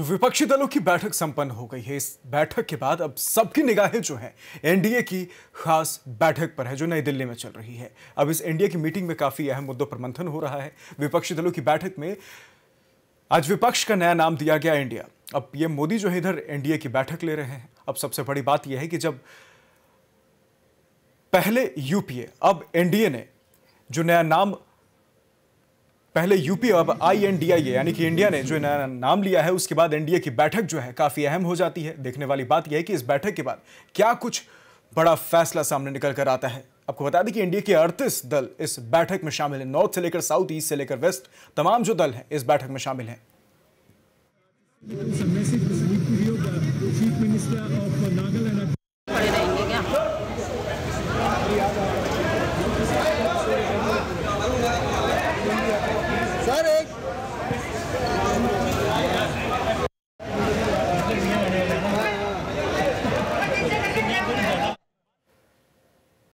तो विपक्षी दलों की बैठक संपन्न हो गई है इस बैठक के बाद अब सबकी निगाहें जो हैं एनडीए की खास बैठक पर है जो नई दिल्ली में चल रही है अब इस एनडीए की मीटिंग में काफी अहम मुद्दों पर मंथन हो रहा है विपक्षी दलों की बैठक में आज विपक्ष का नया नाम दिया गया इंडिया अब पीएम मोदी जो है इधर एनडीए की बैठक ले रहे हैं अब सबसे बड़ी बात यह है कि जब पहले यूपीए अब एनडीए ने जो नया नाम पहले यूपी अब आई एन डी आई ए यानी कि इंडिया ने जो नया नाम लिया है उसके बाद एनडीए की बैठक जो है काफ़ी अहम हो जाती है देखने वाली बात यह है कि इस बैठक के बाद क्या कुछ बड़ा फैसला सामने निकल कर आता है आपको बता दें कि एनडीए के अड़तीस दल इस बैठक में शामिल हैं नॉर्थ से लेकर साउथ ईस्ट से लेकर वेस्ट तमाम जो दल हैं इस बैठक में शामिल हैं